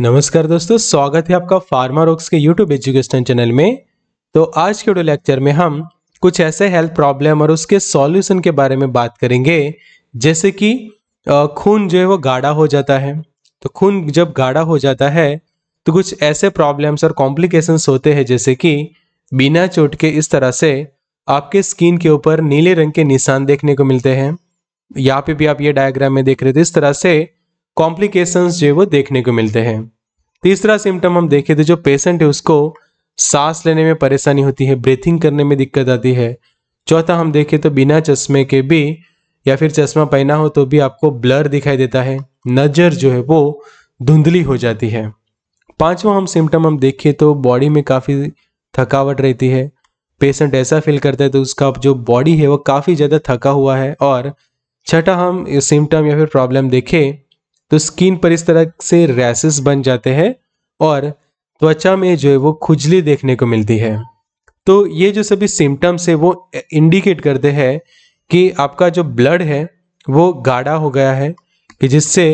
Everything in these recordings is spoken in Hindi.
नमस्कार दोस्तों स्वागत है आपका फार्मा रॉक्स के यूट्यूब एजुकेशन चैनल में तो आज के वीडियो लेक्चर में हम कुछ ऐसे हेल्थ प्रॉब्लम और उसके सॉल्यूशन के बारे में बात करेंगे जैसे कि खून जो है वो गाढ़ा हो जाता है तो खून जब गाढ़ा हो जाता है तो कुछ ऐसे प्रॉब्लम्स और कॉम्प्लिकेशंस होते हैं जैसे कि बिना चोट के इस तरह से आपके स्किन के ऊपर नीले रंग के निशान देखने को मिलते हैं यहाँ पे भी आप ये डायग्राम में देख रहे थे इस तरह से कॉम्प्लिकेशंस जो है वो देखने को मिलते हैं तीसरा सिम्टम हम देखे थे तो जो पेशेंट है उसको सांस लेने में परेशानी होती है ब्रीथिंग करने में दिक्कत आती है चौथा हम देखें तो बिना चश्मे के भी या फिर चश्मा पहना हो तो भी आपको ब्लर दिखाई देता है नज़र जो है वो धुंधली हो जाती है पांचवा हम सिम्टम हम देखें तो बॉडी में काफ़ी थकावट रहती है पेशेंट ऐसा फील करता है तो उसका जो बॉडी है वो काफ़ी ज़्यादा थका हुआ है और छठा हम सिम्टम या फिर प्रॉब्लम देखें तो स्किन पर इस तरह से रैसेस बन जाते हैं और त्वचा में जो है वो खुजली देखने को मिलती है तो ये जो सभी सिम्टम्स है वो इंडिकेट करते हैं कि आपका जो ब्लड है वो गाढ़ा हो गया है कि जिससे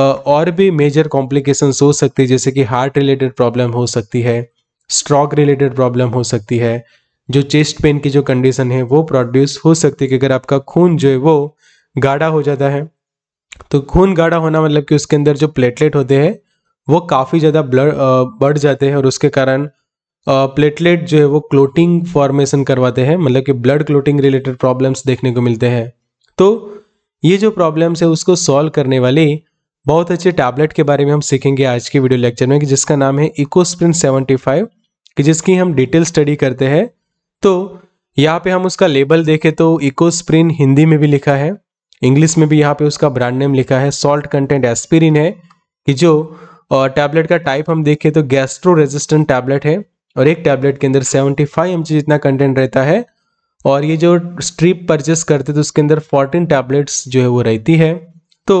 और भी मेजर कॉम्प्लिकेशन हो सकती है जैसे कि हार्ट रिलेटेड प्रॉब्लम हो सकती है स्ट्रोक रिलेटेड प्रॉब्लम हो सकती है जो चेस्ट पेन की जो कंडीशन है वो प्रोड्यूस हो सकती है कि अगर आपका खून जो है वो गाढ़ा हो जाता है तो खून गाढ़ा होना मतलब कि उसके अंदर जो प्लेटलेट होते हैं वो काफ़ी ज़्यादा ब्लड बढ़ जाते हैं और उसके कारण प्लेटलेट जो है वो क्लोटिंग फॉर्मेशन करवाते हैं मतलब कि ब्लड क्लोटिंग रिलेटेड प्रॉब्लम्स देखने को मिलते हैं तो ये जो प्रॉब्लम्स है उसको सॉल्व करने वाली बहुत अच्छे टैबलेट के बारे में हम सीखेंगे आज के वीडियो लेक्चर में कि जिसका नाम है इकोस्प्रिन फाइव कि जिसकी हम डिटेल स्टडी करते हैं तो यहाँ पे हम उसका लेबल देखें तो इकोस्प्रिन हिंदी में भी लिखा है इंग्लिश में भी यहाँ पे उसका ब्रांड नेम लिखा है सॉल्ट कंटेंट एस्पिरिन है कि जो टैबलेट का टाइप हम देखें तो गैस्ट्रो रेजिस्टेंट टैबलेट है और एक टैबलेट के अंदर 75 फाइव जितना कंटेंट रहता है और ये जो स्ट्रिप परचेस करते तो उसके अंदर 14 टैबलेट्स जो है वो रहती है तो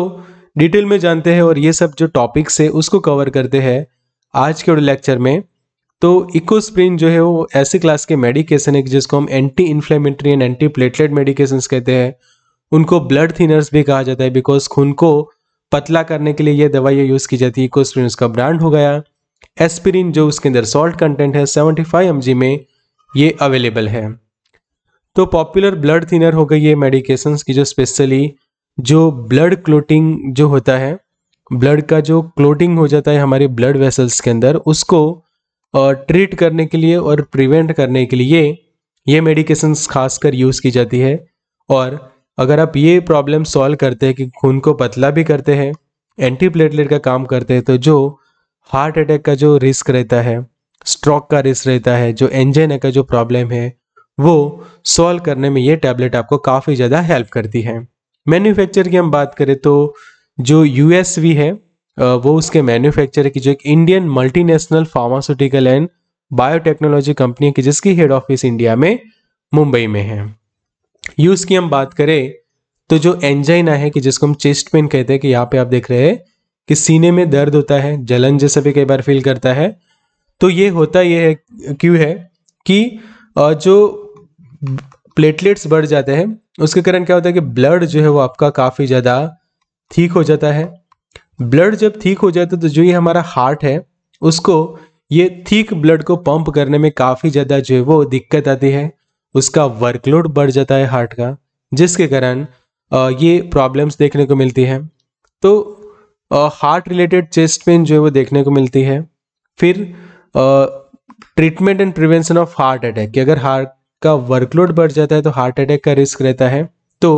डिटेल में जानते हैं और ये सब जो टॉपिक्स है उसको कवर करते हैं आज के लेक्चर में तो इकोस्प्रिन जो है वो ऐसे क्लास के मेडिकेशन है जिसको हम anti inflammatory and anti platelet medication कहते हैं उनको ब्लड थिनर्स भी कहा जाता है बिकॉज खून को पतला करने के लिए ये दवाइयाँ यूज़ की जाती है कोस्प्रिन उसका ब्रांड हो गया एस्पिरिन जो उसके अंदर सॉल्ट कंटेंट है 75 फाइव में ये अवेलेबल है तो पॉपुलर ब्लड थिनर हो गई ये मेडिकेशन की जो स्पेशली जो ब्लड क्लोटिंग जो होता है ब्लड का जो क्लोटिंग हो जाता है हमारे ब्लड वेसल्स के अंदर उसको ट्रीट करने के लिए और प्रिवेंट करने के लिए ये मेडिकेशंस खासकर यूज़ की जाती है और अगर आप ये प्रॉब्लम सॉल्व करते हैं कि खून को पतला भी करते हैं एंटीप्लेटलेट का काम करते हैं तो जो हार्ट अटैक का जो रिस्क रहता है स्ट्रोक का रिस्क रहता है जो एंजन का जो प्रॉब्लम है वो सॉल्व करने में ये टैबलेट आपको काफ़ी ज़्यादा हेल्प करती है मैन्युफैक्चर की हम बात करें तो जो यूएसवी है वो उसके मैन्युफैक्चर की जो एक Indian multinational pharmaceutical and biotechnology company की जिसकी हेड ऑफिस इंडिया में मुंबई में है यूज़ की हम बात करें तो जो एंजाइना है कि जिसको हम चेस्ट पेन कहते हैं कि यहाँ पे आप देख रहे हैं कि सीने में दर्द होता है जलन जैसा भी कई बार फील करता है तो ये होता ये है क्यों है कि जो प्लेटलेट्स बढ़ जाते हैं उसके कारण क्या होता है कि ब्लड जो है वो आपका काफ़ी ज़्यादा ठीक हो जाता है ब्लड जब ठीक हो जाता है तो जो ये हमारा हार्ट है उसको ये ठीक ब्लड को पंप करने में काफ़ी ज़्यादा जो है वो दिक्कत आती है उसका वर्कलोड बढ़ जाता है हार्ट का जिसके कारण ये प्रॉब्लम्स देखने को मिलती है तो हार्ट रिलेटेड चेस्ट पेन जो है वो देखने को मिलती है फिर treatment and prevention of heart attack कि अगर हार्ट का वर्कलोड बढ़ जाता है तो हार्ट अटैक का रिस्क रहता है तो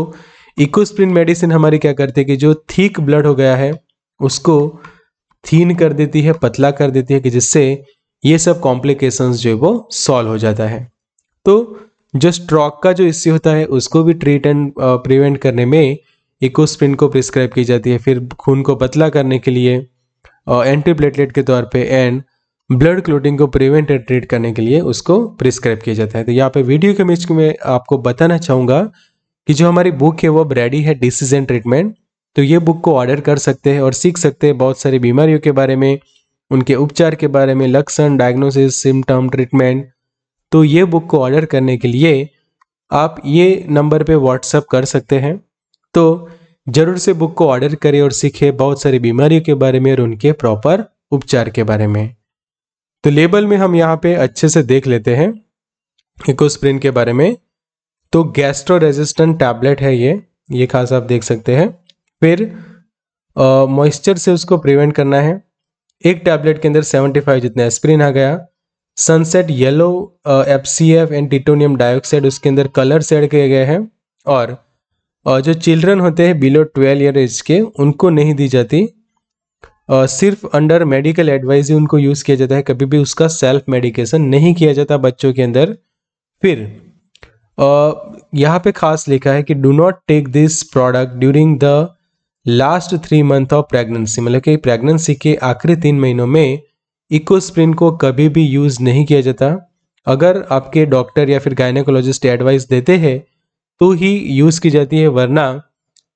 इकोस्प्रिन मेडिसिन हमारी क्या करती है कि जो थीक ब्लड हो गया है उसको थीन कर देती है पतला कर देती है कि जिससे ये सब कॉम्प्लिकेशंस जो है वो सॉल्व हो जाता है तो जो स्ट्रोक का जो इश्यू होता है उसको भी ट्रीट एंड प्रिवेंट करने में इकोस्प्रिन को प्रिस्क्राइब की जाती है फिर खून को पतला करने के लिए एंटी प्लेटलेट के तौर पे एंड ब्लड क्लोटिंग को प्रिवेंट एंड ट्रीट करने के लिए उसको प्रिस्क्राइब किया जाता है तो यहाँ पे वीडियो के बीच में आपको बताना चाहूँगा कि जो हमारी बुक है वो ब्रेडी रेडी है डिसीज एंड ट्रीटमेंट तो ये बुक को ऑर्डर कर सकते हैं और सीख सकते हैं बहुत सारी बीमारियों के बारे में उनके उपचार के बारे में लक्षण डायग्नोसिस सिम्टम ट्रीटमेंट तो ये बुक को ऑर्डर करने के लिए आप ये नंबर पे व्हाट्सअप कर सकते हैं तो ज़रूर से बुक को ऑर्डर करें और सीखें बहुत सारी बीमारियों के बारे में और उनके प्रॉपर उपचार के बारे में तो लेबल में हम यहाँ पे अच्छे से देख लेते हैं इकोस्प्रिन के बारे में तो गैस्ट्रो रेजिस्टेंट टैबलेट है ये ये खास आप देख सकते हैं फिर मॉइस्चर से उसको प्रिवेंट करना है एक टैबलेट के अंदर 75 जितना एस्प्रिन आ गया sunset yellow F C F and titanium dioxide उसके अंदर कलर्स सेड किए गए हैं और uh, जो चिल्ड्रन होते हैं बिलो ट्वेल्व ईयर एज के उनको नहीं दी जाती uh, सिर्फ अंडर मेडिकल एडवाइज ही उनको यूज़ किया जाता है कभी भी उसका सेल्फ मेडिकेशन नहीं किया जाता बच्चों के अंदर फिर uh, यहाँ पे खास लिखा है कि do not take this product during the last three month of pregnancy मतलब कि प्रेगनेंसी के आखिरी तीन महीनों में इको स्प्रिन को कभी भी यूज़ नहीं किया जाता अगर आपके डॉक्टर या फिर गायनेकोलॉजिस्ट एडवाइस देते हैं तो ही यूज़ की जाती है वरना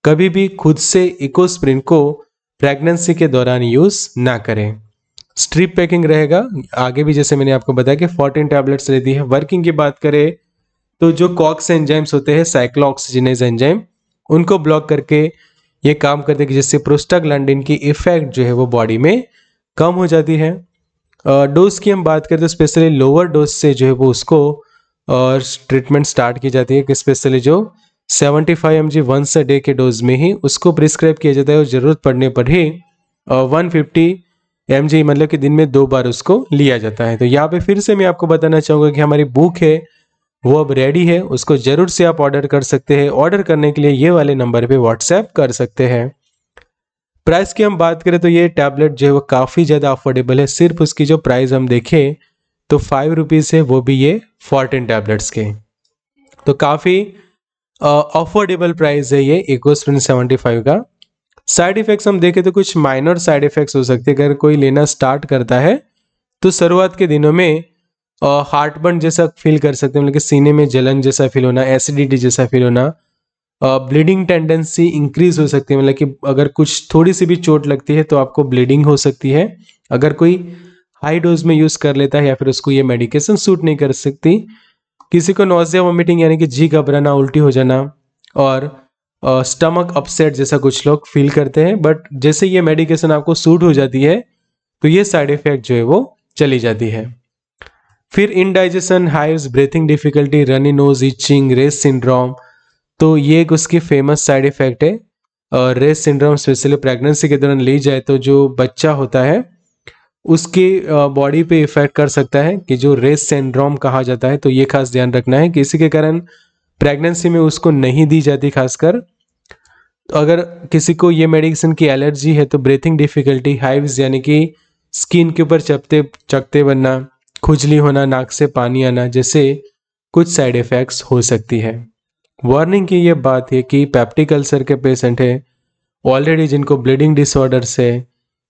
कभी भी खुद से इको स्प्रिन को प्रेगनेंसी के दौरान यूज़ ना करें स्ट्रिप पैकिंग रहेगा आगे भी जैसे मैंने आपको बताया कि फोर्टीन टैबलेट्स रहती है वर्किंग की बात करें तो जो कॉक्स एंजाइम्स होते हैं साइक्लोऑक्सीजनेज एंजाइम उनको ब्लॉक करके ये काम करते हैं जिससे प्रोस्टाग्लैंडिन की इफेक्ट जो है वो बॉडी में कम हो जाती है डोज की हम बात करें तो स्पेशली लोअर डोज से जो है वो उसको और ट्रीटमेंट स्टार्ट की जाती है कि स्पेशली जो 75 five M G once a day के डोज में ही उसको प्रिस्क्राइब किया जाता है और ज़रूरत पड़ने पर ही वन फिफ्टी एम जी मतलब कि दिन में दो बार उसको लिया जाता है तो यहाँ पे फिर से मैं आपको बताना चाहूँगा कि हमारी बुक है वो अब रेडी है उसको ज़रूर से आप ऑर्डर कर सकते हैं ऑर्डर करने के लिए ये वाले नंबर पे व्हाट्सएप कर सकते हैं प्राइस की हम बात करें तो ये टैबलेट जो है वो काफ़ी ज़्यादा अफोर्डेबल है सिर्फ उसकी जो प्राइस हम देखें तो फाइव रुपीज़ है वो भी ये फोर्टीन टैबलेट्स के तो काफ़ी अफोर्डेबल प्राइस है ये इकोस्प्रिन सेवेंटी फाइव का साइड इफ़ेक्ट्स हम देखें तो कुछ माइनर साइड इफ़ेक्ट्स हो सकते हैं अगर कोई लेना स्टार्ट करता है तो शुरुआत के दिनों में हार्ट बर्न जैसा फील कर सकते हैं मतलब सीने में जलन जैसा फील होना एसिडिटी जैसा फील होना ब्लीडिंग टेंडेंसी इंक्रीज हो सकती है मतलब कि अगर कुछ थोड़ी सी भी चोट लगती है तो आपको ब्लीडिंग हो सकती है अगर कोई हाई डोज में यूज़ कर लेता है या फिर उसको ये मेडिकेशन सूट नहीं कर सकती किसी को नोजिया वॉमिटिंग यानी कि जी घबराना उल्टी हो जाना और स्टमक uh, अपसेट जैसा कुछ लोग फील करते हैं बट जैसे ये मेडिकेशन आपको सूट हो जाती है तो ये साइड इफेक्ट जो है वो चली जाती है फिर indigestion hive breathing difficulty runny nose itching Reye's syndrome तो ये एक उसकी फेमस साइड इफेक्ट है और रेस सिंड्रोम स्पेशली प्रेगनेंसी के दौरान ली जाए तो जो बच्चा होता है उसके बॉडी पे इफेक्ट कर सकता है कि जो रेस सिंड्रोम कहा जाता है तो ये खास ध्यान रखना है कि इसी के कारण प्रेगनेंसी में उसको नहीं दी जाती खासकर तो अगर किसी को ये मेडिसिन की एलर्जी है तो ब्रीथिंग डिफिकल्टी हाइव्स यानी कि स्किन के ऊपर चपते चकते बनना खुजली होना नाक से पानी आना जैसे कुछ साइड इफ़ेक्ट्स हो सकती है वार्निंग की ये बात है कि पैप्टिक अल्सर के पेशेंट हैं ऑलरेडी जिनको ब्लीडिंग डिसऑर्डर्स है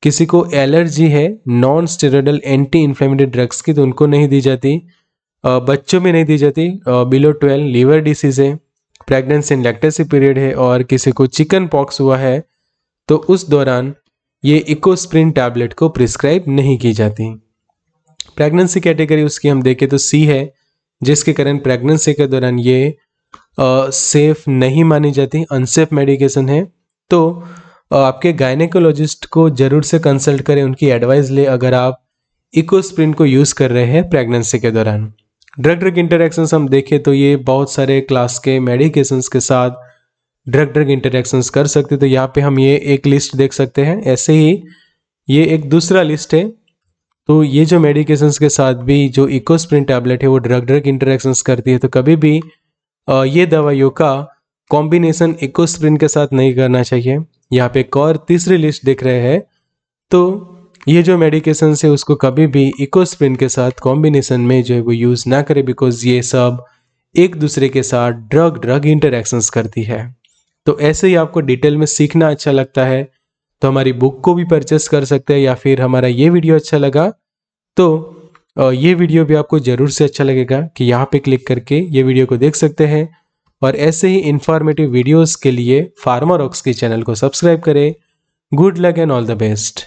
किसी को एलर्जी है non steroidal anti inflammatory drugs की तो उनको नहीं दी जाती बच्चों में नहीं दी जाती बिलो ट्वेल्व लीवर डिसीज़ है प्रेगनेंसी इन लैक्टेसी पीरियड है और किसी को चिकन पॉक्स हुआ है तो उस दौरान ये इकोस्प्रिन टैबलेट को प्रिस्क्राइब नहीं की जाती प्रेगनेंसी कैटेगरी उसकी हम देखें तो सी है जिसके कारण प्रेगनेंसी के दौरान ये सेफ नहीं मानी जाती अनसेफ मेडिकेशन है तो आपके गायनेकोलॉजिस्ट को ज़रूर से कंसल्ट करें उनकी एडवाइस ले अगर आप इकोस्प्रिन को यूज़ कर रहे हैं प्रेगनेंसी के दौरान ड्रग ड्रग इंटरेक्शन हम देखें तो ये बहुत सारे क्लास के मेडिकेशन के साथ ड्रग ड्रग इंटरेक्शंस कर सकते तो यहाँ पे हम ये एक लिस्ट देख सकते हैं ऐसे ही ये एक दूसरा लिस्ट है तो ये जो मेडिकेशंस के साथ भी जो इकोस्प्रिन टैबलेट है वो ड्रग ड्रग इंटरेक्शंस करती है तो कभी भी ये दवाइयों का कॉम्बिनेशन इकोस्प्रिन के साथ नहीं करना चाहिए यहाँ पे एक और तीसरी लिस्ट देख रहे हैं तो ये जो मेडिकेशन है उसको कभी भी इकोस्प्रिन के साथ कॉम्बिनेशन में जो है वो यूज़ ना करें बिकॉज ये सब एक दूसरे के साथ ड्रग ड्रग इंटरेक्शन करती है तो ऐसे ही आपको डिटेल में सीखना अच्छा लगता है तो हमारी बुक को भी परचेस कर सकते हैं या फिर हमारा ये वीडियो अच्छा लगा तो ये वीडियो भी आपको ज़रूर से अच्छा लगेगा कि यहाँ पे क्लिक करके ये वीडियो को देख सकते हैं और ऐसे ही इंफॉर्मेटिव वीडियोस के लिए फार्मर ऑक्स के चैनल को सब्सक्राइब करें good luck and all the best